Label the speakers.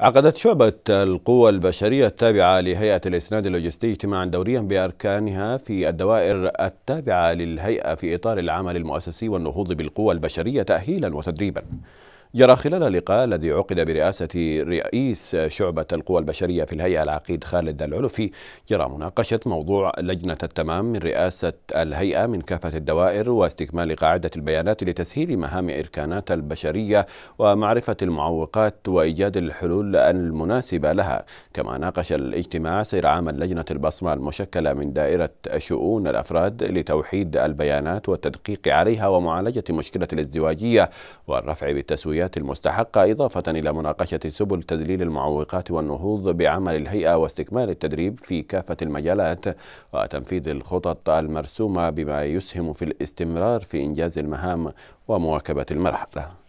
Speaker 1: عقدت شعبة القوى البشرية التابعة لهيئة الإسناد اللوجستي اجتماعا دوريا بأركانها في الدوائر التابعة للهيئة في إطار العمل المؤسسي والنهوض بالقوى البشرية تأهيلا وتدريبا جرى خلال اللقاء الذي عقد برئاسة رئيس شعبة القوى البشرية في الهيئة العقيد خالد العلفي جرى مناقشة موضوع لجنة التمام من رئاسة الهيئة من كافة الدوائر واستكمال قاعدة البيانات لتسهيل مهام إركانات البشرية ومعرفة المعوقات وإيجاد الحلول المناسبة لها كما ناقش الاجتماع سير عمل لجنة البصمة المشكلة من دائرة شؤون الأفراد لتوحيد البيانات والتدقيق عليها ومعالجة مشكلة الازدواجية والرفع بالتسوية التسويات المستحقة إضافة إلى مناقشة سبل تذليل المعوقات والنهوض بعمل الهيئة واستكمال التدريب في كافة المجالات وتنفيذ الخطط المرسومة بما يسهم في الاستمرار في إنجاز المهام ومواكبة المرحلة